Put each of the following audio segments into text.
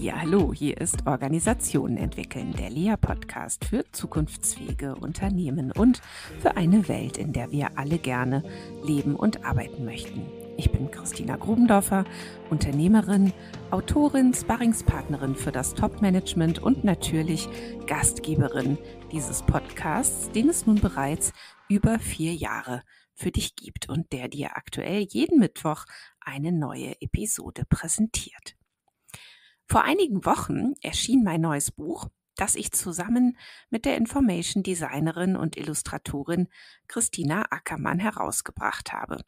Ja, hallo, hier ist Organisationen entwickeln, der LEA-Podcast für zukunftsfähige Unternehmen und für eine Welt, in der wir alle gerne leben und arbeiten möchten. Ich bin Christina Grubendorfer, Unternehmerin, Autorin, Sparringspartnerin für das Top-Management und natürlich Gastgeberin dieses Podcasts, den es nun bereits über vier Jahre für dich gibt und der dir aktuell jeden Mittwoch eine neue Episode präsentiert. Vor einigen Wochen erschien mein neues Buch, das ich zusammen mit der Information Designerin und Illustratorin Christina Ackermann herausgebracht habe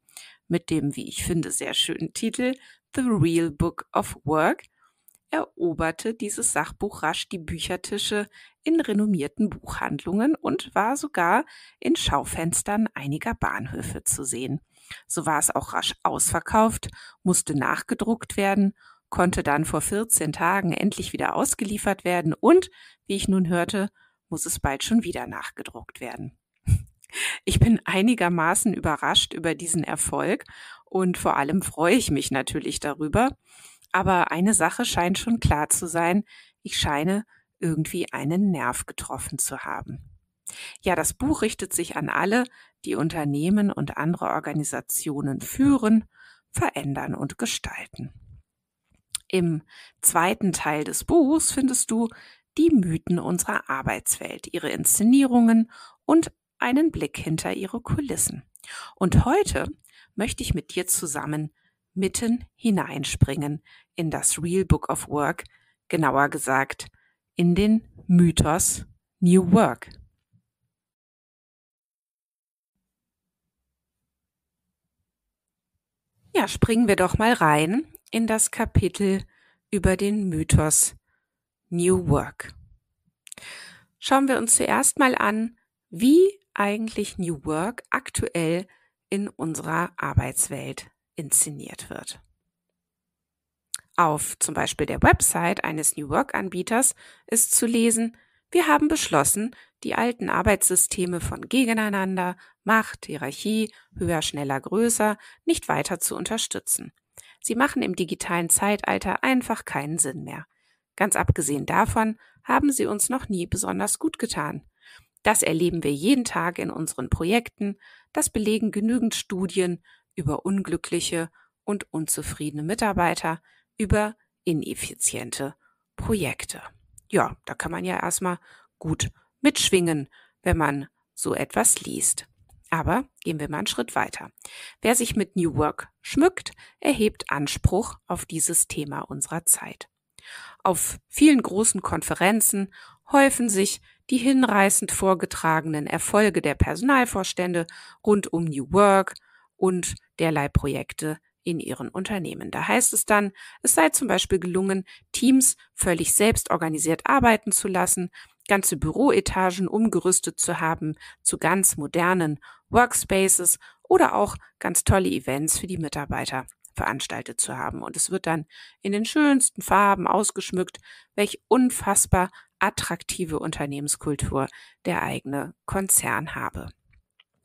mit dem, wie ich finde, sehr schönen Titel The Real Book of Work eroberte dieses Sachbuch rasch die Büchertische in renommierten Buchhandlungen und war sogar in Schaufenstern einiger Bahnhöfe zu sehen. So war es auch rasch ausverkauft, musste nachgedruckt werden, konnte dann vor 14 Tagen endlich wieder ausgeliefert werden und, wie ich nun hörte, muss es bald schon wieder nachgedruckt werden. Ich bin einigermaßen überrascht über diesen Erfolg und vor allem freue ich mich natürlich darüber. Aber eine Sache scheint schon klar zu sein, ich scheine irgendwie einen Nerv getroffen zu haben. Ja, das Buch richtet sich an alle, die Unternehmen und andere Organisationen führen, verändern und gestalten. Im zweiten Teil des Buchs findest du die Mythen unserer Arbeitswelt, ihre Inszenierungen und einen Blick hinter ihre Kulissen. Und heute möchte ich mit dir zusammen mitten hineinspringen in das Real Book of Work, genauer gesagt in den Mythos New Work. Ja, springen wir doch mal rein in das Kapitel über den Mythos New Work. Schauen wir uns zuerst mal an, wie eigentlich New Work aktuell in unserer Arbeitswelt inszeniert wird. Auf zum Beispiel der Website eines New Work-Anbieters ist zu lesen, wir haben beschlossen, die alten Arbeitssysteme von gegeneinander, Macht, Hierarchie, höher, schneller, größer nicht weiter zu unterstützen. Sie machen im digitalen Zeitalter einfach keinen Sinn mehr. Ganz abgesehen davon haben sie uns noch nie besonders gut getan. Das erleben wir jeden Tag in unseren Projekten, das belegen genügend Studien über unglückliche und unzufriedene Mitarbeiter, über ineffiziente Projekte. Ja, da kann man ja erstmal gut mitschwingen, wenn man so etwas liest. Aber gehen wir mal einen Schritt weiter. Wer sich mit New Work schmückt, erhebt Anspruch auf dieses Thema unserer Zeit. Auf vielen großen Konferenzen häufen sich die hinreißend vorgetragenen Erfolge der Personalvorstände rund um New Work und derlei Projekte in ihren Unternehmen. Da heißt es dann, es sei zum Beispiel gelungen, Teams völlig selbst organisiert arbeiten zu lassen, ganze Büroetagen umgerüstet zu haben zu ganz modernen Workspaces oder auch ganz tolle Events für die Mitarbeiter veranstaltet zu haben. Und es wird dann in den schönsten Farben ausgeschmückt, welch unfassbar attraktive Unternehmenskultur der eigene Konzern habe.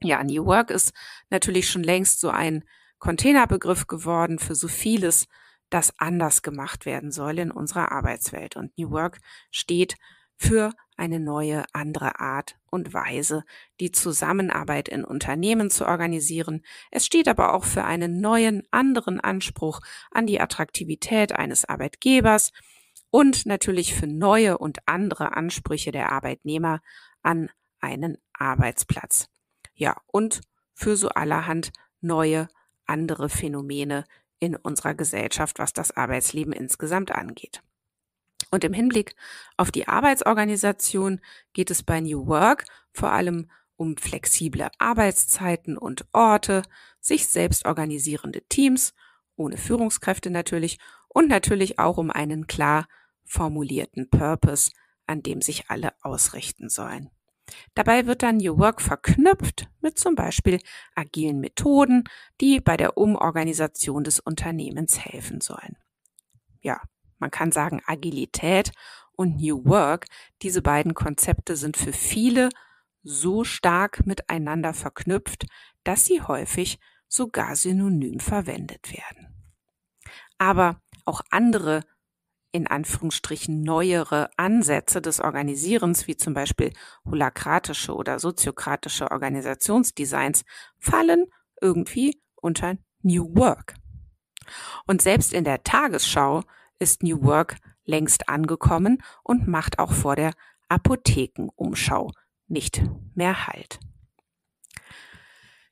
Ja, New Work ist natürlich schon längst so ein Containerbegriff geworden für so vieles, das anders gemacht werden soll in unserer Arbeitswelt. Und New Work steht für eine neue, andere Art und Weise, die Zusammenarbeit in Unternehmen zu organisieren. Es steht aber auch für einen neuen, anderen Anspruch an die Attraktivität eines Arbeitgebers, und natürlich für neue und andere Ansprüche der Arbeitnehmer an einen Arbeitsplatz. Ja, und für so allerhand neue, andere Phänomene in unserer Gesellschaft, was das Arbeitsleben insgesamt angeht. Und im Hinblick auf die Arbeitsorganisation geht es bei New Work vor allem um flexible Arbeitszeiten und Orte, sich selbst organisierende Teams, ohne Führungskräfte natürlich, und natürlich auch um einen klar formulierten Purpose, an dem sich alle ausrichten sollen. Dabei wird dann New Work verknüpft mit zum Beispiel agilen Methoden, die bei der Umorganisation des Unternehmens helfen sollen. Ja, man kann sagen, Agilität und New Work, diese beiden Konzepte sind für viele so stark miteinander verknüpft, dass sie häufig sogar synonym verwendet werden. Aber auch andere in Anführungsstrichen neuere Ansätze des Organisierens, wie zum Beispiel holakratische oder soziokratische Organisationsdesigns, fallen irgendwie unter New Work. Und selbst in der Tagesschau ist New Work längst angekommen und macht auch vor der Apothekenumschau nicht mehr Halt.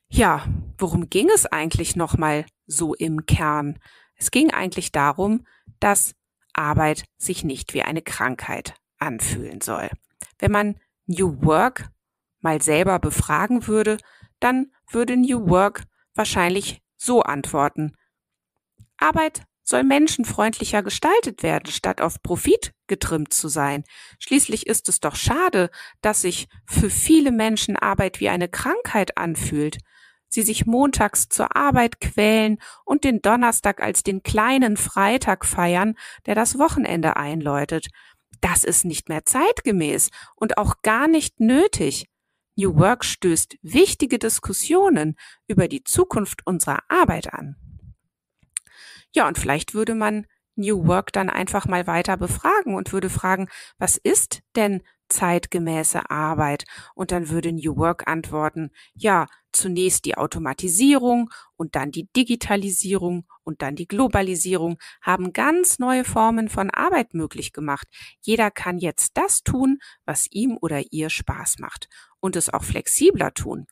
Ja, worum ging es eigentlich nochmal so im Kern? Es ging eigentlich darum, dass Arbeit sich nicht wie eine Krankheit anfühlen soll. Wenn man New Work mal selber befragen würde, dann würde New Work wahrscheinlich so antworten. Arbeit soll menschenfreundlicher gestaltet werden, statt auf Profit getrimmt zu sein. Schließlich ist es doch schade, dass sich für viele Menschen Arbeit wie eine Krankheit anfühlt sie sich montags zur Arbeit quälen und den Donnerstag als den kleinen Freitag feiern, der das Wochenende einläutet. Das ist nicht mehr zeitgemäß und auch gar nicht nötig. New Work stößt wichtige Diskussionen über die Zukunft unserer Arbeit an. Ja, und vielleicht würde man New Work dann einfach mal weiter befragen und würde fragen, was ist denn zeitgemäße Arbeit? Und dann würde New Work antworten, ja, zunächst die Automatisierung und dann die Digitalisierung und dann die Globalisierung haben ganz neue Formen von Arbeit möglich gemacht. Jeder kann jetzt das tun, was ihm oder ihr Spaß macht und es auch flexibler tun.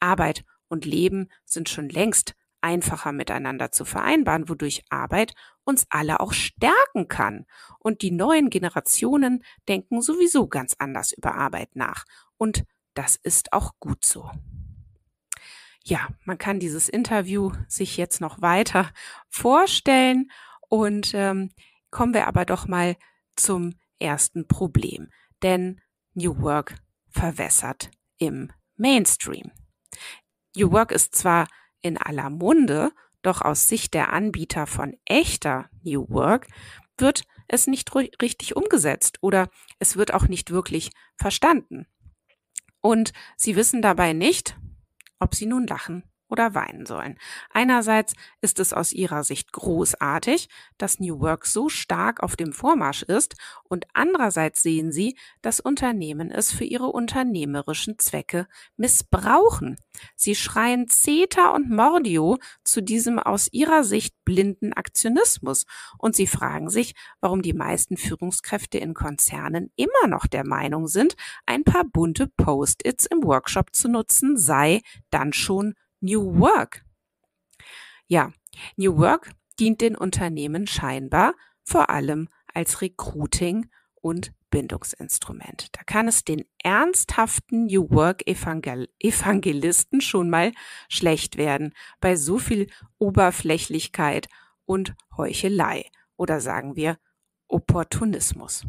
Arbeit und Leben sind schon längst einfacher miteinander zu vereinbaren, wodurch Arbeit uns alle auch stärken kann. Und die neuen Generationen denken sowieso ganz anders über Arbeit nach. Und das ist auch gut so. Ja, man kann dieses Interview sich jetzt noch weiter vorstellen und ähm, kommen wir aber doch mal zum ersten Problem. Denn New Work verwässert im Mainstream. New Work ist zwar in aller Munde doch aus Sicht der Anbieter von echter New Work wird es nicht richtig umgesetzt oder es wird auch nicht wirklich verstanden. Und sie wissen dabei nicht, ob sie nun lachen oder weinen sollen. Einerseits ist es aus ihrer Sicht großartig, dass New Work so stark auf dem Vormarsch ist und andererseits sehen sie, dass Unternehmen es für ihre unternehmerischen Zwecke missbrauchen. Sie schreien CETA und Mordio zu diesem aus ihrer Sicht blinden Aktionismus und sie fragen sich, warum die meisten Führungskräfte in Konzernen immer noch der Meinung sind, ein paar bunte Post-its im Workshop zu nutzen sei dann schon New Work? Ja, New Work dient den Unternehmen scheinbar vor allem als Recruiting und Bindungsinstrument. Da kann es den ernsthaften New Work Evangel Evangelisten schon mal schlecht werden bei so viel Oberflächlichkeit und Heuchelei oder sagen wir Opportunismus.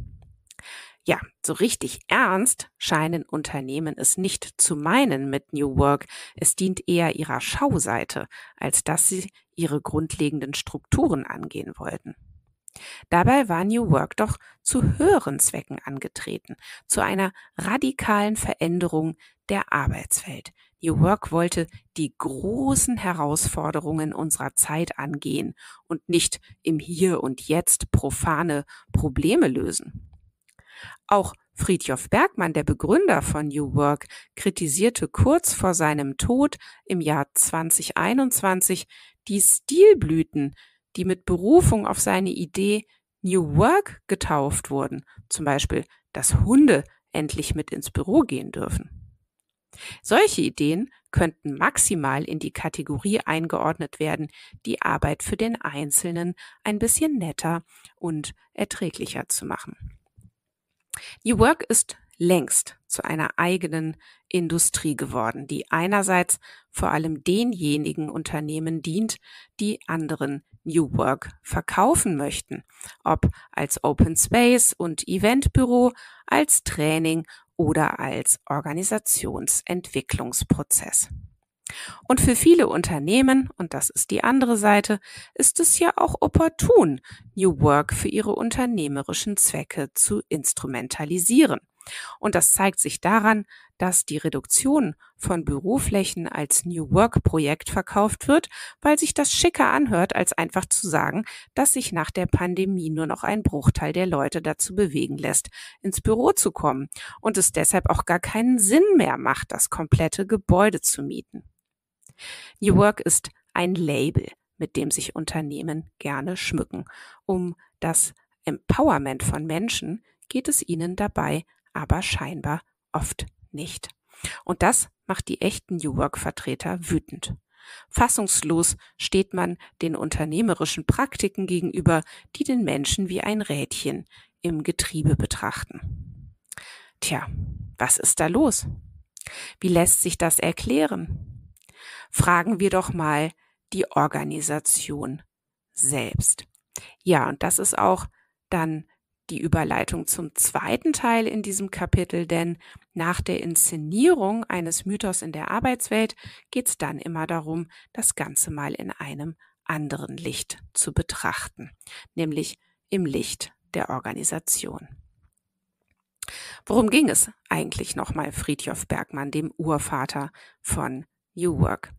Ja, so richtig ernst scheinen Unternehmen es nicht zu meinen mit New Work. Es dient eher ihrer Schauseite, als dass sie ihre grundlegenden Strukturen angehen wollten. Dabei war New Work doch zu höheren Zwecken angetreten, zu einer radikalen Veränderung der Arbeitswelt. New Work wollte die großen Herausforderungen unserer Zeit angehen und nicht im Hier und Jetzt profane Probleme lösen. Auch Friedjof Bergmann, der Begründer von New Work, kritisierte kurz vor seinem Tod im Jahr 2021 die Stilblüten, die mit Berufung auf seine Idee New Work getauft wurden, zum Beispiel, dass Hunde endlich mit ins Büro gehen dürfen. Solche Ideen könnten maximal in die Kategorie eingeordnet werden, die Arbeit für den Einzelnen ein bisschen netter und erträglicher zu machen. Die Work ist längst zu einer eigenen Industrie geworden, die einerseits vor allem denjenigen Unternehmen dient, die anderen New Work verkaufen möchten, ob als Open Space und Eventbüro, als Training oder als Organisationsentwicklungsprozess. Und für viele Unternehmen, und das ist die andere Seite, ist es ja auch opportun, New Work für ihre unternehmerischen Zwecke zu instrumentalisieren. Und das zeigt sich daran, dass die Reduktion von Büroflächen als New Work Projekt verkauft wird, weil sich das schicker anhört, als einfach zu sagen, dass sich nach der Pandemie nur noch ein Bruchteil der Leute dazu bewegen lässt, ins Büro zu kommen und es deshalb auch gar keinen Sinn mehr macht, das komplette Gebäude zu mieten. New Work ist ein Label, mit dem sich Unternehmen gerne schmücken. Um das Empowerment von Menschen geht es ihnen dabei aber scheinbar oft nicht. Und das macht die echten New Work-Vertreter wütend. Fassungslos steht man den unternehmerischen Praktiken gegenüber, die den Menschen wie ein Rädchen im Getriebe betrachten. Tja, was ist da los? Wie lässt sich das erklären? fragen wir doch mal die Organisation selbst. Ja, und das ist auch dann die Überleitung zum zweiten Teil in diesem Kapitel, denn nach der Inszenierung eines Mythos in der Arbeitswelt geht es dann immer darum, das Ganze mal in einem anderen Licht zu betrachten, nämlich im Licht der Organisation. Worum ging es eigentlich nochmal Friedjof Bergmann, dem Urvater von New Work?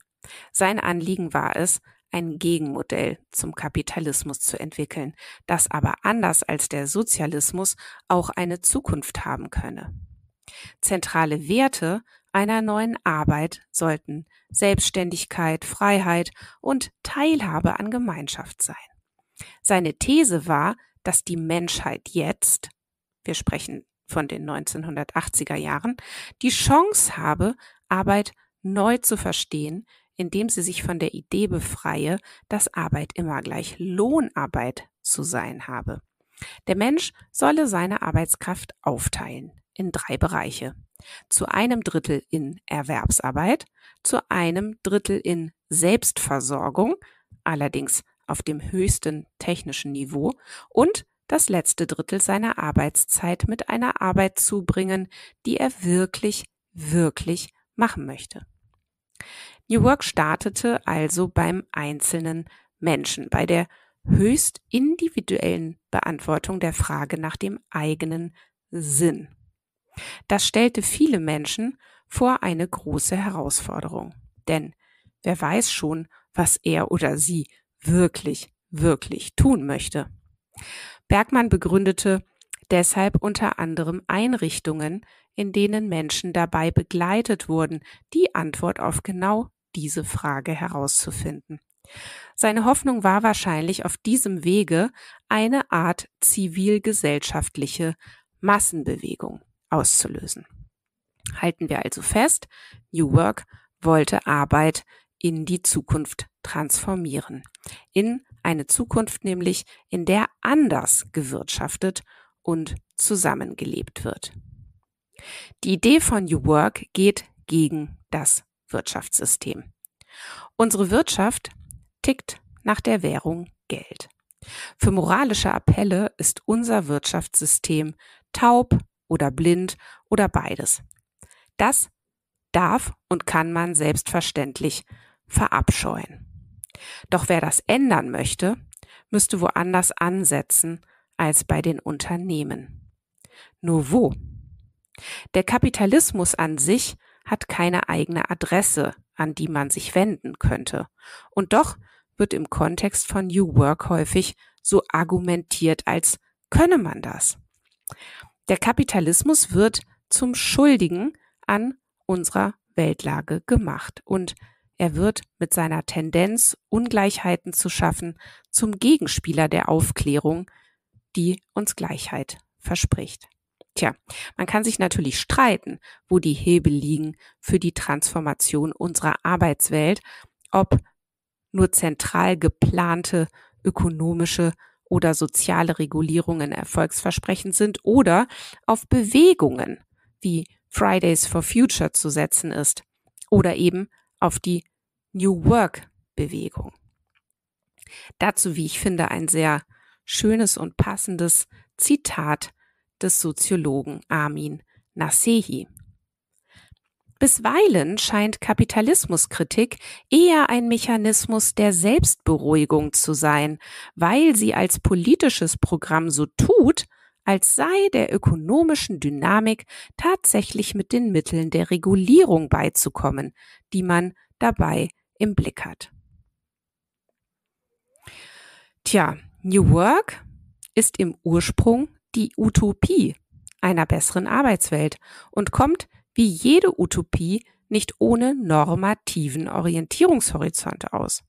Sein Anliegen war es, ein Gegenmodell zum Kapitalismus zu entwickeln, das aber anders als der Sozialismus auch eine Zukunft haben könne. Zentrale Werte einer neuen Arbeit sollten Selbstständigkeit, Freiheit und Teilhabe an Gemeinschaft sein. Seine These war, dass die Menschheit jetzt, wir sprechen von den 1980er Jahren, die Chance habe, Arbeit neu zu verstehen, indem sie sich von der Idee befreie, dass Arbeit immer gleich Lohnarbeit zu sein habe. Der Mensch solle seine Arbeitskraft aufteilen in drei Bereiche. Zu einem Drittel in Erwerbsarbeit, zu einem Drittel in Selbstversorgung, allerdings auf dem höchsten technischen Niveau und das letzte Drittel seiner Arbeitszeit mit einer Arbeit zubringen, die er wirklich, wirklich machen möchte. New Work startete also beim einzelnen Menschen, bei der höchst individuellen Beantwortung der Frage nach dem eigenen Sinn. Das stellte viele Menschen vor eine große Herausforderung. Denn wer weiß schon, was er oder sie wirklich, wirklich tun möchte. Bergmann begründete deshalb unter anderem Einrichtungen, in denen Menschen dabei begleitet wurden, die Antwort auf genau diese Frage herauszufinden. Seine Hoffnung war wahrscheinlich auf diesem Wege eine Art zivilgesellschaftliche Massenbewegung auszulösen. Halten wir also fest, New Work wollte Arbeit in die Zukunft transformieren. In eine Zukunft nämlich, in der anders gewirtschaftet und zusammengelebt wird. Die Idee von New Work geht gegen das Wirtschaftssystem. Unsere Wirtschaft tickt nach der Währung Geld. Für moralische Appelle ist unser Wirtschaftssystem taub oder blind oder beides. Das darf und kann man selbstverständlich verabscheuen. Doch wer das ändern möchte, müsste woanders ansetzen als bei den Unternehmen. Nur wo? Der Kapitalismus an sich hat keine eigene Adresse, an die man sich wenden könnte. Und doch wird im Kontext von New Work häufig so argumentiert, als könne man das. Der Kapitalismus wird zum Schuldigen an unserer Weltlage gemacht und er wird mit seiner Tendenz, Ungleichheiten zu schaffen, zum Gegenspieler der Aufklärung, die uns Gleichheit verspricht. Tja, man kann sich natürlich streiten, wo die Hebel liegen für die Transformation unserer Arbeitswelt, ob nur zentral geplante ökonomische oder soziale Regulierungen erfolgsversprechend sind oder auf Bewegungen wie Fridays for Future zu setzen ist oder eben auf die New Work Bewegung. Dazu, wie ich finde, ein sehr schönes und passendes Zitat des Soziologen Armin Nasehi. Bisweilen scheint Kapitalismuskritik eher ein Mechanismus der Selbstberuhigung zu sein, weil sie als politisches Programm so tut, als sei der ökonomischen Dynamik tatsächlich mit den Mitteln der Regulierung beizukommen, die man dabei im Blick hat. Tja, New Work ist im Ursprung die Utopie einer besseren Arbeitswelt und kommt, wie jede Utopie, nicht ohne normativen Orientierungshorizont aus.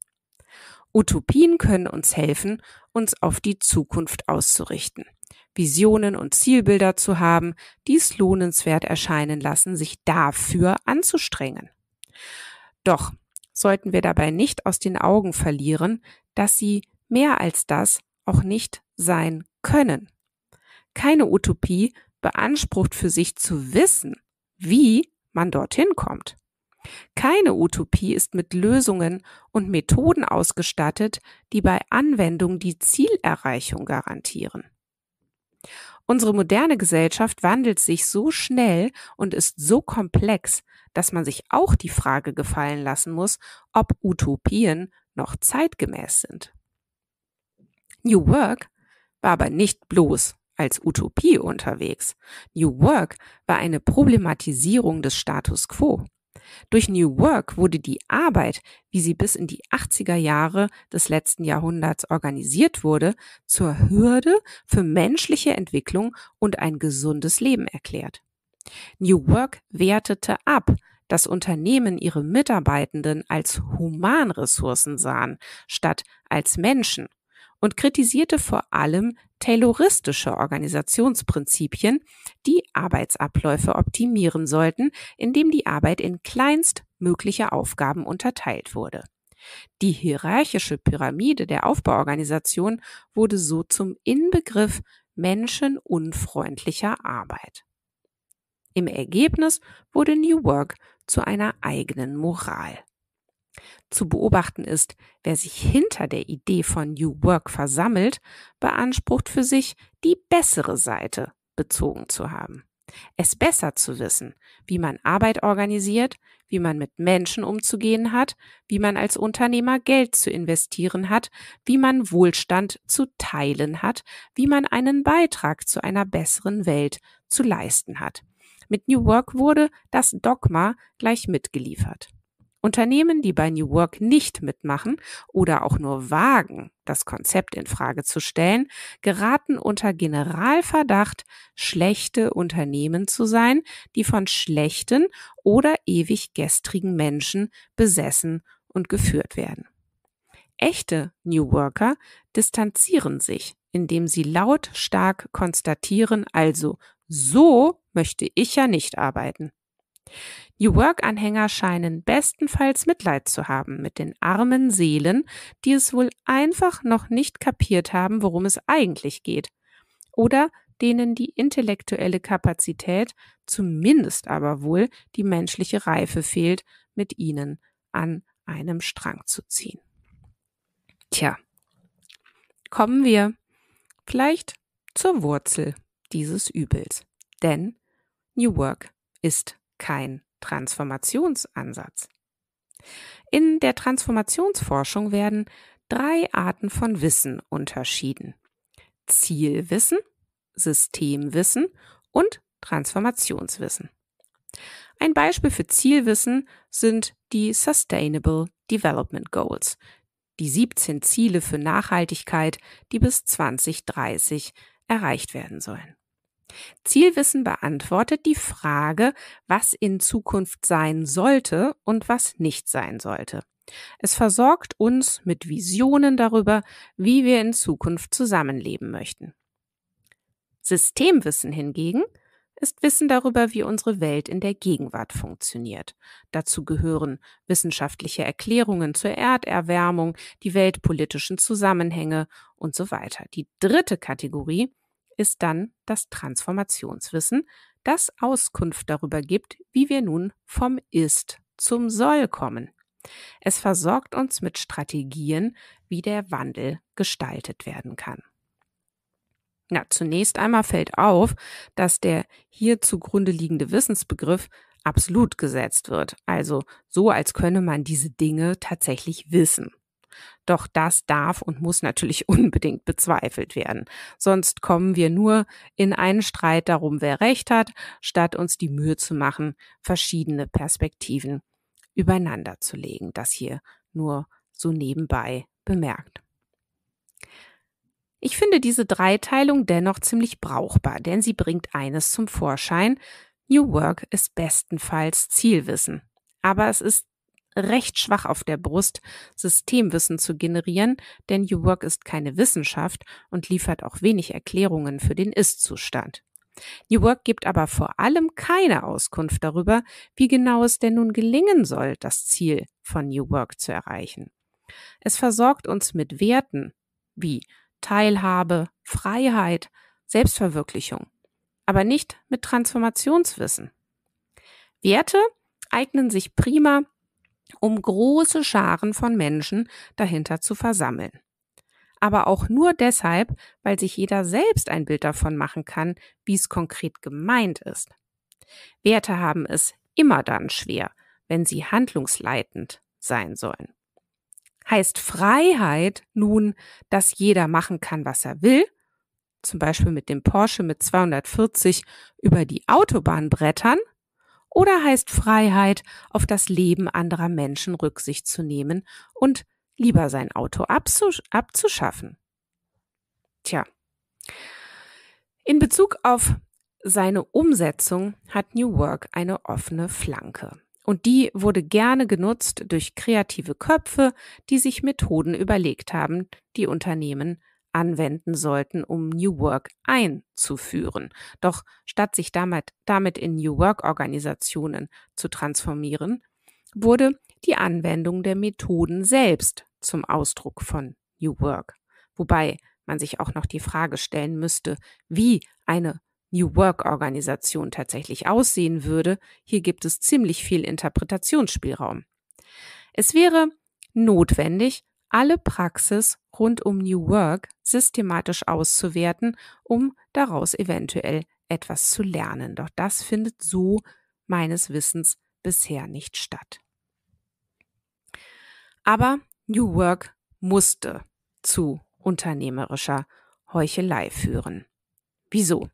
Utopien können uns helfen, uns auf die Zukunft auszurichten, Visionen und Zielbilder zu haben, die es lohnenswert erscheinen lassen, sich dafür anzustrengen. Doch sollten wir dabei nicht aus den Augen verlieren, dass sie mehr als das auch nicht sein können keine Utopie, beansprucht für sich zu wissen, wie man dorthin kommt. Keine Utopie ist mit Lösungen und Methoden ausgestattet, die bei Anwendung die Zielerreichung garantieren. Unsere moderne Gesellschaft wandelt sich so schnell und ist so komplex, dass man sich auch die Frage gefallen lassen muss, ob Utopien noch zeitgemäß sind. New Work war aber nicht bloß als Utopie unterwegs. New Work war eine Problematisierung des Status quo. Durch New Work wurde die Arbeit, wie sie bis in die 80er Jahre des letzten Jahrhunderts organisiert wurde, zur Hürde für menschliche Entwicklung und ein gesundes Leben erklärt. New Work wertete ab, dass Unternehmen ihre Mitarbeitenden als Humanressourcen sahen, statt als Menschen und kritisierte vor allem tayloristische Organisationsprinzipien, die Arbeitsabläufe optimieren sollten, indem die Arbeit in kleinstmögliche Aufgaben unterteilt wurde. Die hierarchische Pyramide der Aufbauorganisation wurde so zum Inbegriff menschenunfreundlicher Arbeit. Im Ergebnis wurde New Work zu einer eigenen Moral. Zu beobachten ist, wer sich hinter der Idee von New Work versammelt, beansprucht für sich, die bessere Seite bezogen zu haben. Es besser zu wissen, wie man Arbeit organisiert, wie man mit Menschen umzugehen hat, wie man als Unternehmer Geld zu investieren hat, wie man Wohlstand zu teilen hat, wie man einen Beitrag zu einer besseren Welt zu leisten hat. Mit New Work wurde das Dogma gleich mitgeliefert. Unternehmen, die bei New Work nicht mitmachen oder auch nur wagen, das Konzept in Frage zu stellen, geraten unter Generalverdacht, schlechte Unternehmen zu sein, die von schlechten oder ewig gestrigen Menschen besessen und geführt werden. Echte New Worker distanzieren sich, indem sie lautstark konstatieren, also so möchte ich ja nicht arbeiten. New Work-Anhänger scheinen bestenfalls Mitleid zu haben mit den armen Seelen, die es wohl einfach noch nicht kapiert haben, worum es eigentlich geht. Oder denen die intellektuelle Kapazität, zumindest aber wohl die menschliche Reife fehlt, mit ihnen an einem Strang zu ziehen. Tja, kommen wir vielleicht zur Wurzel dieses Übels. Denn New Work ist kein Transformationsansatz. In der Transformationsforschung werden drei Arten von Wissen unterschieden. Zielwissen, Systemwissen und Transformationswissen. Ein Beispiel für Zielwissen sind die Sustainable Development Goals, die 17 Ziele für Nachhaltigkeit, die bis 2030 erreicht werden sollen. Zielwissen beantwortet die Frage, was in Zukunft sein sollte und was nicht sein sollte. Es versorgt uns mit Visionen darüber, wie wir in Zukunft zusammenleben möchten. Systemwissen hingegen ist Wissen darüber, wie unsere Welt in der Gegenwart funktioniert. Dazu gehören wissenschaftliche Erklärungen zur Erderwärmung, die weltpolitischen Zusammenhänge und so weiter. Die dritte Kategorie ist dann das Transformationswissen, das Auskunft darüber gibt, wie wir nun vom Ist zum Soll kommen. Es versorgt uns mit Strategien, wie der Wandel gestaltet werden kann. Na, zunächst einmal fällt auf, dass der hier zugrunde liegende Wissensbegriff absolut gesetzt wird, also so als könne man diese Dinge tatsächlich wissen. Doch das darf und muss natürlich unbedingt bezweifelt werden. Sonst kommen wir nur in einen Streit darum, wer recht hat, statt uns die Mühe zu machen, verschiedene Perspektiven übereinander zu legen. Das hier nur so nebenbei bemerkt. Ich finde diese Dreiteilung dennoch ziemlich brauchbar, denn sie bringt eines zum Vorschein. New Work ist bestenfalls Zielwissen. Aber es ist recht schwach auf der Brust, Systemwissen zu generieren, denn New Work ist keine Wissenschaft und liefert auch wenig Erklärungen für den Ist-Zustand. New Work gibt aber vor allem keine Auskunft darüber, wie genau es denn nun gelingen soll, das Ziel von New Work zu erreichen. Es versorgt uns mit Werten wie Teilhabe, Freiheit, Selbstverwirklichung, aber nicht mit Transformationswissen. Werte eignen sich prima um große Scharen von Menschen dahinter zu versammeln. Aber auch nur deshalb, weil sich jeder selbst ein Bild davon machen kann, wie es konkret gemeint ist. Werte haben es immer dann schwer, wenn sie handlungsleitend sein sollen. Heißt Freiheit nun, dass jeder machen kann, was er will, zum Beispiel mit dem Porsche mit 240 über die Autobahn brettern, oder heißt Freiheit, auf das Leben anderer Menschen Rücksicht zu nehmen und lieber sein Auto abzusch abzuschaffen? Tja. In Bezug auf seine Umsetzung hat New Work eine offene Flanke. Und die wurde gerne genutzt durch kreative Köpfe, die sich Methoden überlegt haben, die Unternehmen anwenden sollten, um New Work einzuführen. Doch statt sich damit, damit in New Work-Organisationen zu transformieren, wurde die Anwendung der Methoden selbst zum Ausdruck von New Work. Wobei man sich auch noch die Frage stellen müsste, wie eine New Work-Organisation tatsächlich aussehen würde. Hier gibt es ziemlich viel Interpretationsspielraum. Es wäre notwendig, alle Praxis rund um New Work systematisch auszuwerten, um daraus eventuell etwas zu lernen. Doch das findet so meines Wissens bisher nicht statt. Aber New Work musste zu unternehmerischer Heuchelei führen. Wieso?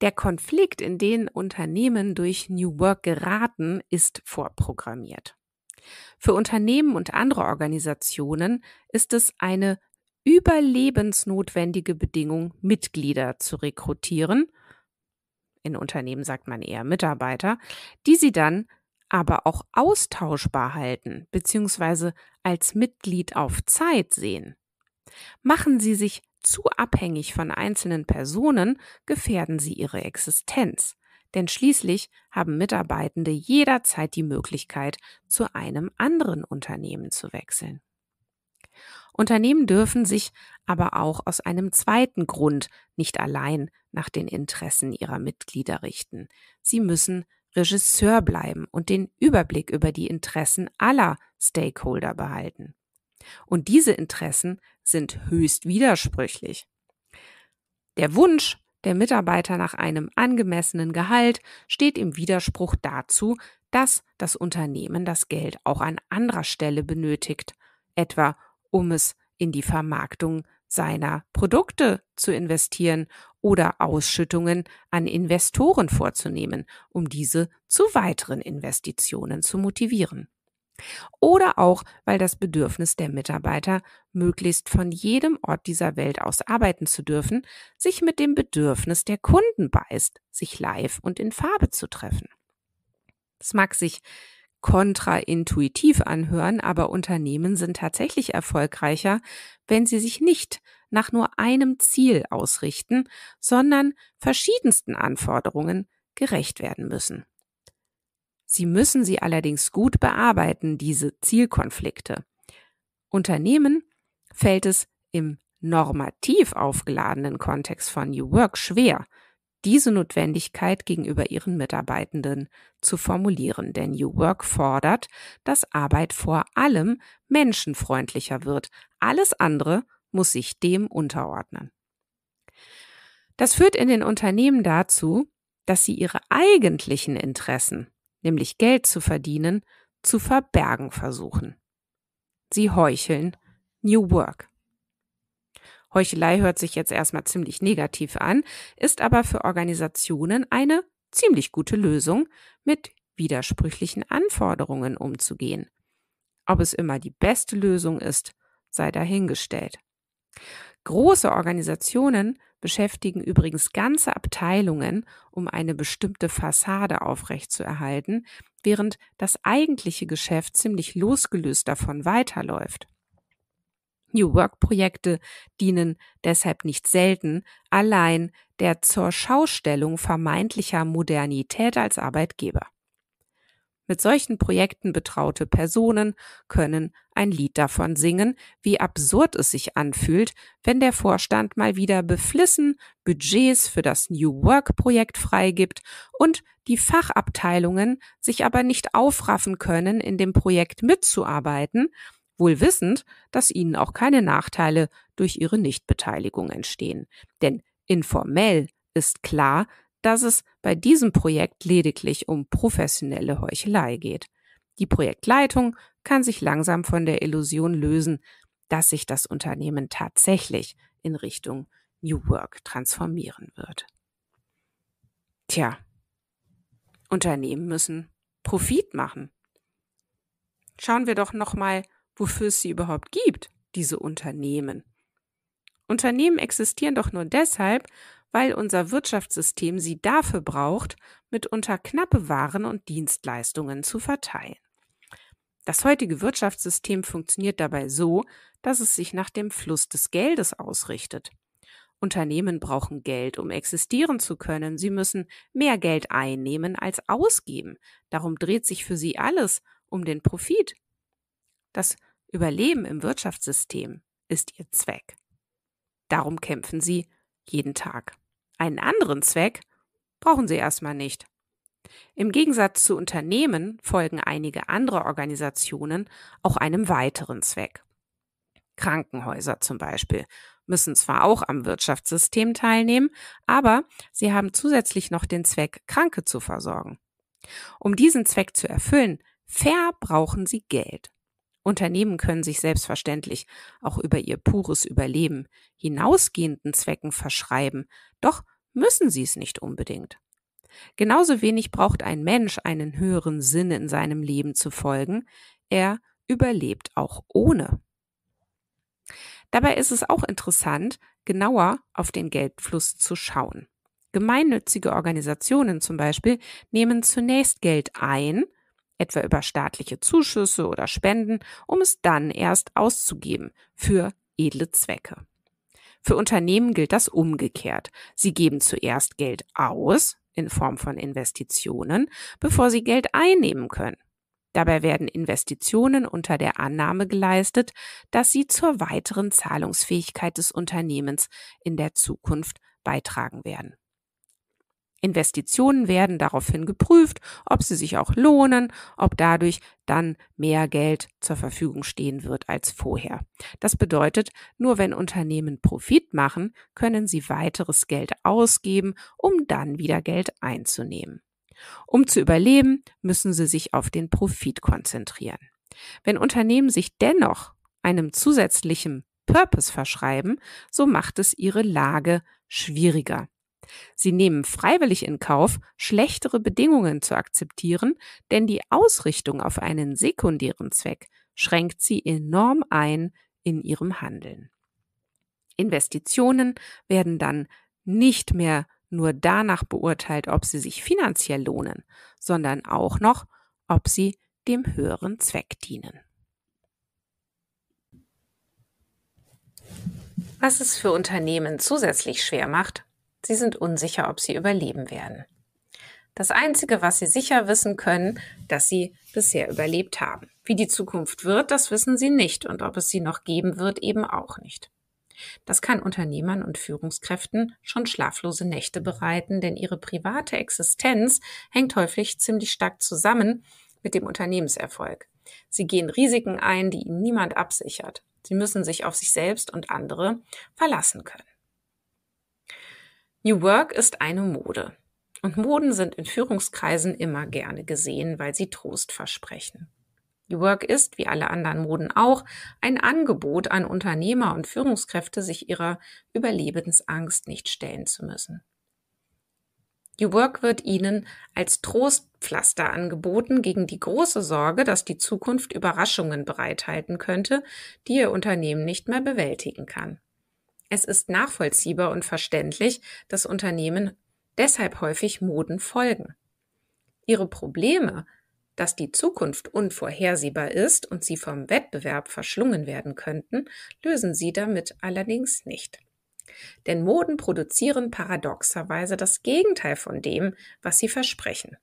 Der Konflikt, in den Unternehmen durch New Work geraten, ist vorprogrammiert. Für Unternehmen und andere Organisationen ist es eine überlebensnotwendige Bedingung, Mitglieder zu rekrutieren. In Unternehmen sagt man eher Mitarbeiter, die sie dann aber auch austauschbar halten bzw. als Mitglied auf Zeit sehen. Machen Sie sich zu abhängig von einzelnen Personen, gefährden Sie Ihre Existenz denn schließlich haben Mitarbeitende jederzeit die Möglichkeit, zu einem anderen Unternehmen zu wechseln. Unternehmen dürfen sich aber auch aus einem zweiten Grund nicht allein nach den Interessen ihrer Mitglieder richten. Sie müssen Regisseur bleiben und den Überblick über die Interessen aller Stakeholder behalten. Und diese Interessen sind höchst widersprüchlich. Der Wunsch, der Mitarbeiter nach einem angemessenen Gehalt steht im Widerspruch dazu, dass das Unternehmen das Geld auch an anderer Stelle benötigt, etwa um es in die Vermarktung seiner Produkte zu investieren oder Ausschüttungen an Investoren vorzunehmen, um diese zu weiteren Investitionen zu motivieren. Oder auch, weil das Bedürfnis der Mitarbeiter, möglichst von jedem Ort dieser Welt aus arbeiten zu dürfen, sich mit dem Bedürfnis der Kunden beißt, sich live und in Farbe zu treffen. Es mag sich kontraintuitiv anhören, aber Unternehmen sind tatsächlich erfolgreicher, wenn sie sich nicht nach nur einem Ziel ausrichten, sondern verschiedensten Anforderungen gerecht werden müssen. Sie müssen sie allerdings gut bearbeiten, diese Zielkonflikte. Unternehmen fällt es im normativ aufgeladenen Kontext von New Work schwer, diese Notwendigkeit gegenüber ihren Mitarbeitenden zu formulieren. Denn New Work fordert, dass Arbeit vor allem menschenfreundlicher wird. Alles andere muss sich dem unterordnen. Das führt in den Unternehmen dazu, dass sie ihre eigentlichen Interessen nämlich Geld zu verdienen, zu verbergen versuchen. Sie heucheln New Work. Heuchelei hört sich jetzt erstmal ziemlich negativ an, ist aber für Organisationen eine ziemlich gute Lösung, mit widersprüchlichen Anforderungen umzugehen. Ob es immer die beste Lösung ist, sei dahingestellt. Große Organisationen beschäftigen übrigens ganze Abteilungen, um eine bestimmte Fassade aufrechtzuerhalten, während das eigentliche Geschäft ziemlich losgelöst davon weiterläuft. New Work-Projekte dienen deshalb nicht selten allein der zur Schaustellung vermeintlicher Modernität als Arbeitgeber. Mit solchen Projekten betraute Personen können ein Lied davon singen, wie absurd es sich anfühlt, wenn der Vorstand mal wieder beflissen Budgets für das New Work Projekt freigibt und die Fachabteilungen sich aber nicht aufraffen können, in dem Projekt mitzuarbeiten, wohl wissend, dass ihnen auch keine Nachteile durch ihre Nichtbeteiligung entstehen. Denn informell ist klar, dass es bei diesem Projekt lediglich um professionelle Heuchelei geht. Die Projektleitung kann sich langsam von der Illusion lösen, dass sich das Unternehmen tatsächlich in Richtung New Work transformieren wird. Tja, Unternehmen müssen Profit machen. Schauen wir doch nochmal, wofür es sie überhaupt gibt, diese Unternehmen. Unternehmen existieren doch nur deshalb, weil unser Wirtschaftssystem sie dafür braucht, mitunter knappe Waren und Dienstleistungen zu verteilen. Das heutige Wirtschaftssystem funktioniert dabei so, dass es sich nach dem Fluss des Geldes ausrichtet. Unternehmen brauchen Geld, um existieren zu können. Sie müssen mehr Geld einnehmen als ausgeben. Darum dreht sich für sie alles um den Profit. Das Überleben im Wirtschaftssystem ist ihr Zweck. Darum kämpfen sie jeden Tag. Einen anderen Zweck brauchen sie erstmal nicht. Im Gegensatz zu Unternehmen folgen einige andere Organisationen auch einem weiteren Zweck. Krankenhäuser zum Beispiel müssen zwar auch am Wirtschaftssystem teilnehmen, aber sie haben zusätzlich noch den Zweck, Kranke zu versorgen. Um diesen Zweck zu erfüllen, verbrauchen sie Geld. Unternehmen können sich selbstverständlich auch über ihr pures Überleben hinausgehenden Zwecken verschreiben, doch müssen sie es nicht unbedingt. Genauso wenig braucht ein Mensch einen höheren Sinn in seinem Leben zu folgen, er überlebt auch ohne. Dabei ist es auch interessant, genauer auf den Geldfluss zu schauen. Gemeinnützige Organisationen zum Beispiel nehmen zunächst Geld ein, etwa über staatliche Zuschüsse oder Spenden, um es dann erst auszugeben für edle Zwecke. Für Unternehmen gilt das umgekehrt. Sie geben zuerst Geld aus in Form von Investitionen, bevor sie Geld einnehmen können. Dabei werden Investitionen unter der Annahme geleistet, dass sie zur weiteren Zahlungsfähigkeit des Unternehmens in der Zukunft beitragen werden. Investitionen werden daraufhin geprüft, ob sie sich auch lohnen, ob dadurch dann mehr Geld zur Verfügung stehen wird als vorher. Das bedeutet, nur wenn Unternehmen Profit machen, können sie weiteres Geld ausgeben, um dann wieder Geld einzunehmen. Um zu überleben, müssen sie sich auf den Profit konzentrieren. Wenn Unternehmen sich dennoch einem zusätzlichen Purpose verschreiben, so macht es ihre Lage schwieriger. Sie nehmen freiwillig in Kauf, schlechtere Bedingungen zu akzeptieren, denn die Ausrichtung auf einen sekundären Zweck schränkt sie enorm ein in ihrem Handeln. Investitionen werden dann nicht mehr nur danach beurteilt, ob sie sich finanziell lohnen, sondern auch noch, ob sie dem höheren Zweck dienen. Was es für Unternehmen zusätzlich schwer macht, Sie sind unsicher, ob sie überleben werden. Das Einzige, was sie sicher wissen können, dass sie bisher überlebt haben. Wie die Zukunft wird, das wissen sie nicht und ob es sie noch geben wird, eben auch nicht. Das kann Unternehmern und Führungskräften schon schlaflose Nächte bereiten, denn ihre private Existenz hängt häufig ziemlich stark zusammen mit dem Unternehmenserfolg. Sie gehen Risiken ein, die ihnen niemand absichert. Sie müssen sich auf sich selbst und andere verlassen können. New Work ist eine Mode. Und Moden sind in Führungskreisen immer gerne gesehen, weil sie Trost versprechen. New Work ist, wie alle anderen Moden auch, ein Angebot an Unternehmer und Führungskräfte, sich ihrer Überlebensangst nicht stellen zu müssen. New Work wird ihnen als Trostpflaster angeboten gegen die große Sorge, dass die Zukunft Überraschungen bereithalten könnte, die ihr Unternehmen nicht mehr bewältigen kann. Es ist nachvollziehbar und verständlich, dass Unternehmen deshalb häufig Moden folgen. Ihre Probleme, dass die Zukunft unvorhersehbar ist und sie vom Wettbewerb verschlungen werden könnten, lösen sie damit allerdings nicht. Denn Moden produzieren paradoxerweise das Gegenteil von dem, was sie versprechen.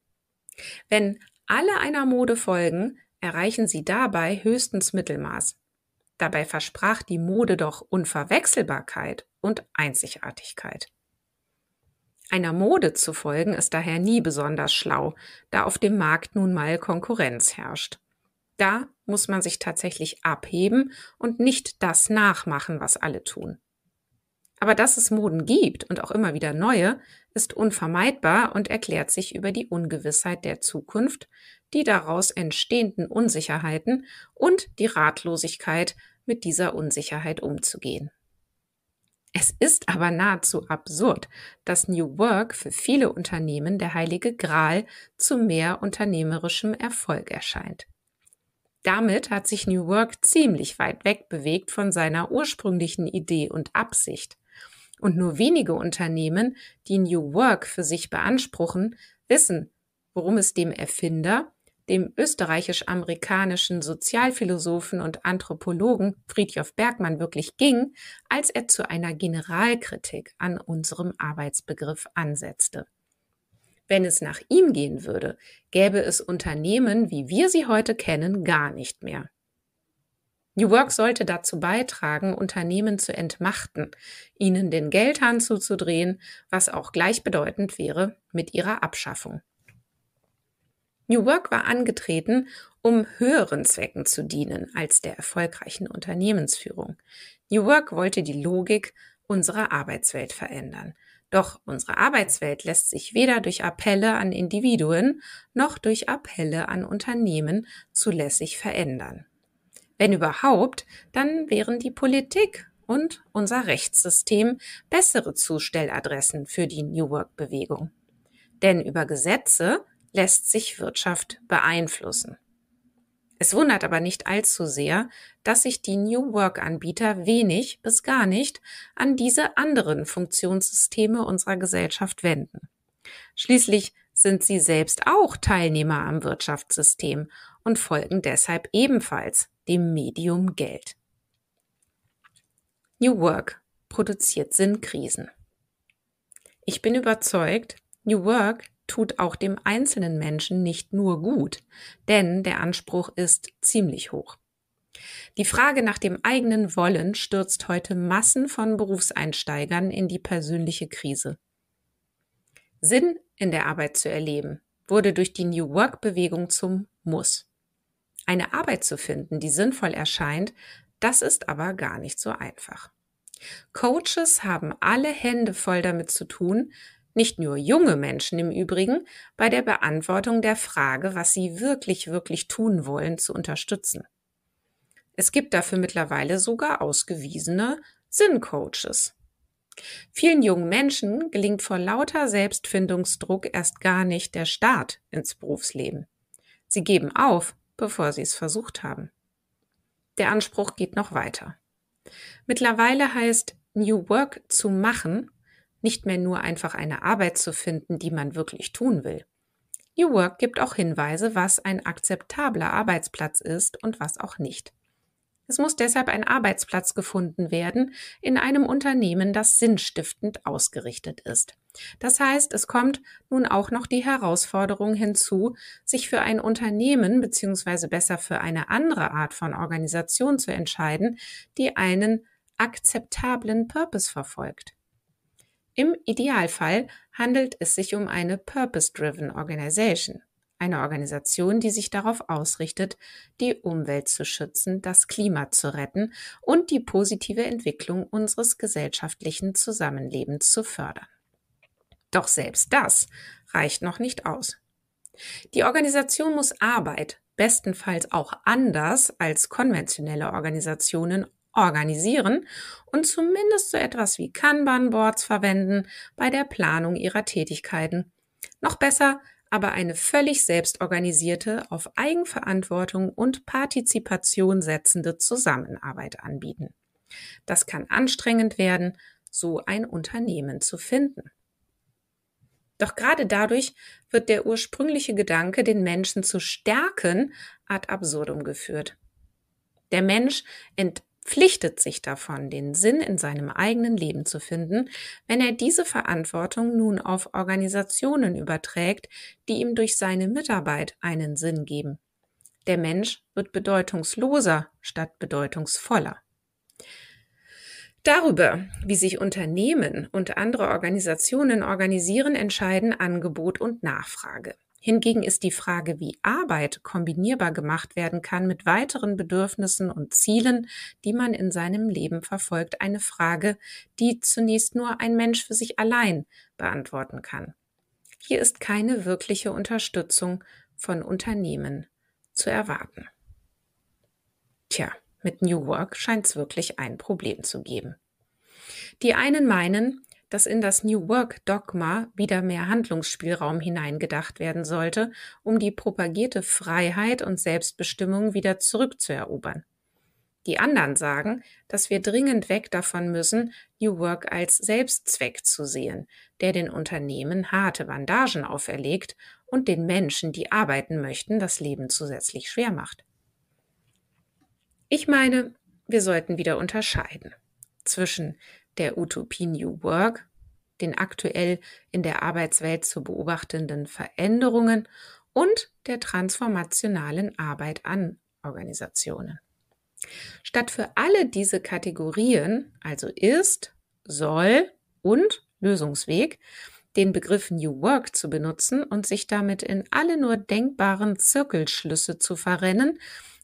Wenn alle einer Mode folgen, erreichen sie dabei höchstens Mittelmaß, Dabei versprach die Mode doch Unverwechselbarkeit und Einzigartigkeit. Einer Mode zu folgen ist daher nie besonders schlau, da auf dem Markt nun mal Konkurrenz herrscht. Da muss man sich tatsächlich abheben und nicht das nachmachen, was alle tun. Aber dass es Moden gibt und auch immer wieder neue, ist unvermeidbar und erklärt sich über die Ungewissheit der Zukunft, die daraus entstehenden Unsicherheiten und die Ratlosigkeit, mit dieser Unsicherheit umzugehen. Es ist aber nahezu absurd, dass New Work für viele Unternehmen der heilige Gral zu mehr unternehmerischem Erfolg erscheint. Damit hat sich New Work ziemlich weit weg bewegt von seiner ursprünglichen Idee und Absicht. Und nur wenige Unternehmen, die New Work für sich beanspruchen, wissen, worum es dem Erfinder dem österreichisch-amerikanischen Sozialphilosophen und Anthropologen Friedjof Bergmann wirklich ging, als er zu einer Generalkritik an unserem Arbeitsbegriff ansetzte. Wenn es nach ihm gehen würde, gäbe es Unternehmen, wie wir sie heute kennen, gar nicht mehr. New Work sollte dazu beitragen, Unternehmen zu entmachten, ihnen den Geldhahn zuzudrehen, was auch gleichbedeutend wäre mit ihrer Abschaffung. New Work war angetreten, um höheren Zwecken zu dienen als der erfolgreichen Unternehmensführung. New Work wollte die Logik unserer Arbeitswelt verändern. Doch unsere Arbeitswelt lässt sich weder durch Appelle an Individuen noch durch Appelle an Unternehmen zulässig verändern. Wenn überhaupt, dann wären die Politik und unser Rechtssystem bessere Zustelladressen für die New Work-Bewegung. Denn über Gesetze lässt sich Wirtschaft beeinflussen. Es wundert aber nicht allzu sehr, dass sich die New Work-Anbieter wenig bis gar nicht an diese anderen Funktionssysteme unserer Gesellschaft wenden. Schließlich sind sie selbst auch Teilnehmer am Wirtschaftssystem und folgen deshalb ebenfalls dem Medium Geld. New Work produziert Sinnkrisen. Ich bin überzeugt, New Work tut auch dem einzelnen Menschen nicht nur gut, denn der Anspruch ist ziemlich hoch. Die Frage nach dem eigenen Wollen stürzt heute Massen von Berufseinsteigern in die persönliche Krise. Sinn in der Arbeit zu erleben wurde durch die New Work-Bewegung zum Muss. Eine Arbeit zu finden, die sinnvoll erscheint, das ist aber gar nicht so einfach. Coaches haben alle Hände voll damit zu tun, nicht nur junge Menschen im Übrigen, bei der Beantwortung der Frage, was sie wirklich, wirklich tun wollen, zu unterstützen. Es gibt dafür mittlerweile sogar ausgewiesene Sinncoaches. Vielen jungen Menschen gelingt vor lauter Selbstfindungsdruck erst gar nicht der Start ins Berufsleben. Sie geben auf, bevor sie es versucht haben. Der Anspruch geht noch weiter. Mittlerweile heißt New Work zu machen nicht mehr nur einfach eine Arbeit zu finden, die man wirklich tun will. New Work gibt auch Hinweise, was ein akzeptabler Arbeitsplatz ist und was auch nicht. Es muss deshalb ein Arbeitsplatz gefunden werden in einem Unternehmen, das sinnstiftend ausgerichtet ist. Das heißt, es kommt nun auch noch die Herausforderung hinzu, sich für ein Unternehmen bzw. besser für eine andere Art von Organisation zu entscheiden, die einen akzeptablen Purpose verfolgt. Im Idealfall handelt es sich um eine Purpose-Driven Organization, eine Organisation, die sich darauf ausrichtet, die Umwelt zu schützen, das Klima zu retten und die positive Entwicklung unseres gesellschaftlichen Zusammenlebens zu fördern. Doch selbst das reicht noch nicht aus. Die Organisation muss Arbeit, bestenfalls auch anders als konventionelle Organisationen, organisieren und zumindest so etwas wie Kanban-Boards verwenden bei der Planung ihrer Tätigkeiten. Noch besser, aber eine völlig selbstorganisierte, auf Eigenverantwortung und Partizipation setzende Zusammenarbeit anbieten. Das kann anstrengend werden, so ein Unternehmen zu finden. Doch gerade dadurch wird der ursprüngliche Gedanke, den Menschen zu stärken, ad absurdum geführt. Der Mensch verpflichtet sich davon, den Sinn in seinem eigenen Leben zu finden, wenn er diese Verantwortung nun auf Organisationen überträgt, die ihm durch seine Mitarbeit einen Sinn geben. Der Mensch wird bedeutungsloser statt bedeutungsvoller. Darüber, wie sich Unternehmen und andere Organisationen organisieren, entscheiden Angebot und Nachfrage. Hingegen ist die Frage, wie Arbeit kombinierbar gemacht werden kann mit weiteren Bedürfnissen und Zielen, die man in seinem Leben verfolgt, eine Frage, die zunächst nur ein Mensch für sich allein beantworten kann. Hier ist keine wirkliche Unterstützung von Unternehmen zu erwarten. Tja, mit New Work scheint es wirklich ein Problem zu geben. Die einen meinen, dass in das New Work Dogma wieder mehr Handlungsspielraum hineingedacht werden sollte, um die propagierte Freiheit und Selbstbestimmung wieder zurückzuerobern. Die anderen sagen, dass wir dringend weg davon müssen, New Work als Selbstzweck zu sehen, der den Unternehmen harte Bandagen auferlegt und den Menschen, die arbeiten möchten, das Leben zusätzlich schwer macht. Ich meine, wir sollten wieder unterscheiden zwischen der Utopie New Work, den aktuell in der Arbeitswelt zu beobachtenden Veränderungen und der transformationalen Arbeit an Organisationen. Statt für alle diese Kategorien, also ist, soll und Lösungsweg, den Begriff New Work zu benutzen und sich damit in alle nur denkbaren Zirkelschlüsse zu verrennen,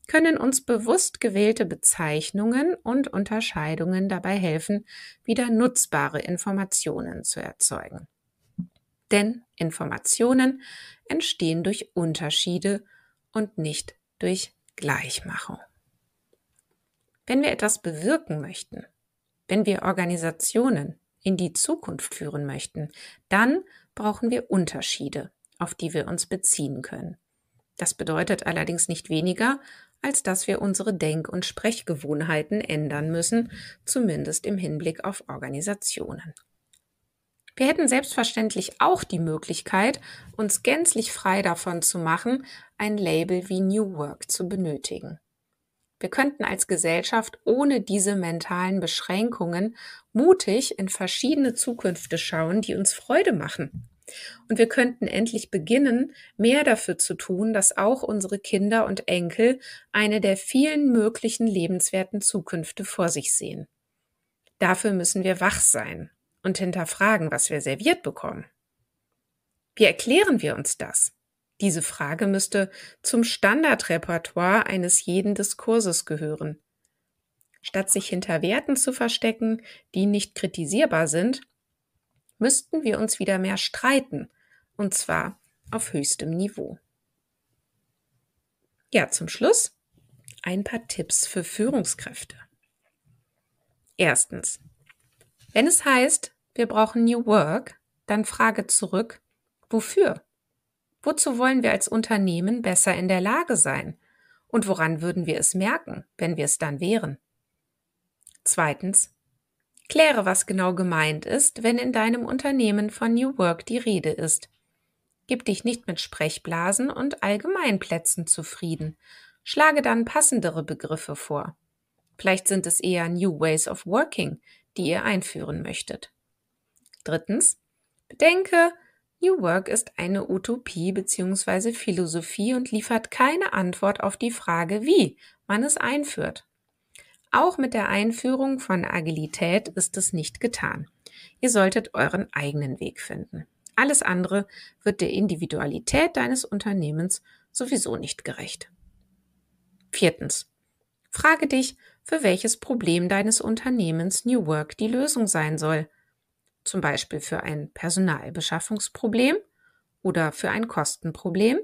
können uns bewusst gewählte Bezeichnungen und Unterscheidungen dabei helfen, wieder nutzbare Informationen zu erzeugen. Denn Informationen entstehen durch Unterschiede und nicht durch Gleichmachung. Wenn wir etwas bewirken möchten, wenn wir Organisationen in die Zukunft führen möchten, dann brauchen wir Unterschiede, auf die wir uns beziehen können. Das bedeutet allerdings nicht weniger als dass wir unsere Denk- und Sprechgewohnheiten ändern müssen, zumindest im Hinblick auf Organisationen. Wir hätten selbstverständlich auch die Möglichkeit, uns gänzlich frei davon zu machen, ein Label wie New Work zu benötigen. Wir könnten als Gesellschaft ohne diese mentalen Beschränkungen mutig in verschiedene Zukünfte schauen, die uns Freude machen und wir könnten endlich beginnen, mehr dafür zu tun, dass auch unsere Kinder und Enkel eine der vielen möglichen lebenswerten Zukünfte vor sich sehen. Dafür müssen wir wach sein und hinterfragen, was wir serviert bekommen. Wie erklären wir uns das? Diese Frage müsste zum Standardrepertoire eines jeden Diskurses gehören. Statt sich hinter Werten zu verstecken, die nicht kritisierbar sind, müssten wir uns wieder mehr streiten, und zwar auf höchstem Niveau. Ja, zum Schluss ein paar Tipps für Führungskräfte. Erstens, wenn es heißt, wir brauchen New Work, dann frage zurück, wofür? Wozu wollen wir als Unternehmen besser in der Lage sein? Und woran würden wir es merken, wenn wir es dann wären? Zweitens, Kläre, was genau gemeint ist, wenn in deinem Unternehmen von New Work die Rede ist. Gib dich nicht mit Sprechblasen und Allgemeinplätzen zufrieden. Schlage dann passendere Begriffe vor. Vielleicht sind es eher New Ways of Working, die ihr einführen möchtet. Drittens, bedenke, New Work ist eine Utopie bzw. Philosophie und liefert keine Antwort auf die Frage, wie man es einführt. Auch mit der Einführung von Agilität ist es nicht getan. Ihr solltet euren eigenen Weg finden. Alles andere wird der Individualität deines Unternehmens sowieso nicht gerecht. Viertens. Frage dich, für welches Problem deines Unternehmens New Work die Lösung sein soll. Zum Beispiel für ein Personalbeschaffungsproblem oder für ein Kostenproblem.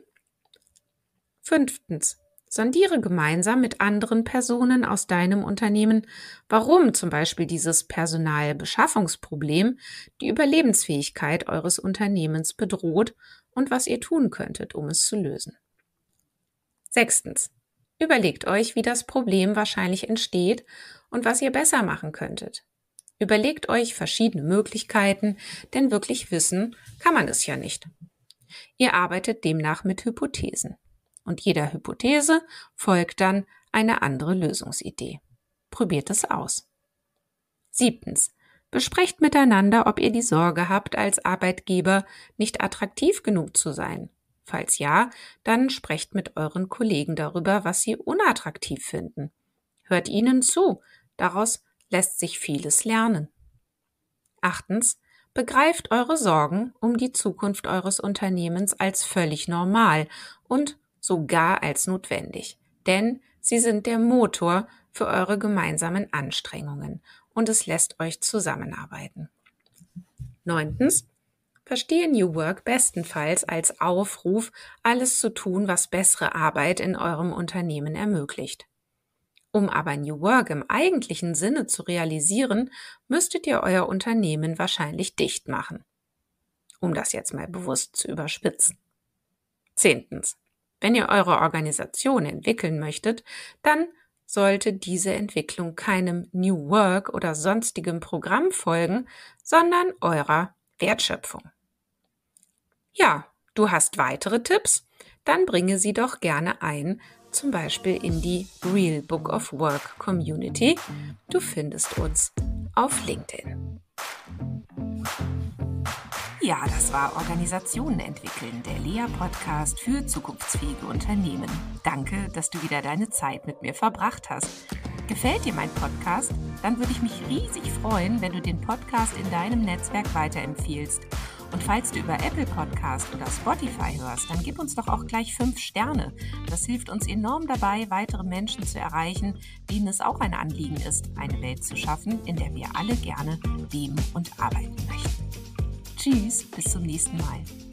Fünftens. Sondiere gemeinsam mit anderen Personen aus deinem Unternehmen, warum zum Beispiel dieses Personalbeschaffungsproblem die Überlebensfähigkeit eures Unternehmens bedroht und was ihr tun könntet, um es zu lösen. Sechstens. Überlegt euch, wie das Problem wahrscheinlich entsteht und was ihr besser machen könntet. Überlegt euch verschiedene Möglichkeiten, denn wirklich wissen kann man es ja nicht. Ihr arbeitet demnach mit Hypothesen. Und jeder Hypothese folgt dann eine andere Lösungsidee. Probiert es aus. Siebtens. Besprecht miteinander, ob ihr die Sorge habt, als Arbeitgeber nicht attraktiv genug zu sein. Falls ja, dann sprecht mit euren Kollegen darüber, was sie unattraktiv finden. Hört ihnen zu. Daraus lässt sich vieles lernen. Achtens. Begreift eure Sorgen um die Zukunft eures Unternehmens als völlig normal und sogar als notwendig, denn sie sind der Motor für eure gemeinsamen Anstrengungen und es lässt euch zusammenarbeiten. Neuntens, verstehe New Work bestenfalls als Aufruf, alles zu tun, was bessere Arbeit in eurem Unternehmen ermöglicht. Um aber New Work im eigentlichen Sinne zu realisieren, müsstet ihr euer Unternehmen wahrscheinlich dicht machen. Um das jetzt mal bewusst zu überspitzen. Zehntens. Wenn ihr eure Organisation entwickeln möchtet, dann sollte diese Entwicklung keinem New Work oder sonstigem Programm folgen, sondern eurer Wertschöpfung. Ja, du hast weitere Tipps? Dann bringe sie doch gerne ein, zum Beispiel in die Real Book of Work Community. Du findest uns auf LinkedIn. Ja, das war Organisationen entwickeln, der Lea-Podcast für zukunftsfähige Unternehmen. Danke, dass du wieder deine Zeit mit mir verbracht hast. Gefällt dir mein Podcast? Dann würde ich mich riesig freuen, wenn du den Podcast in deinem Netzwerk weiterempfiehlst. Und falls du über Apple Podcast oder Spotify hörst, dann gib uns doch auch gleich fünf Sterne. Das hilft uns enorm dabei, weitere Menschen zu erreichen, denen es auch ein Anliegen ist, eine Welt zu schaffen, in der wir alle gerne leben und arbeiten möchten. Tschüss, bis zum nächsten Mal.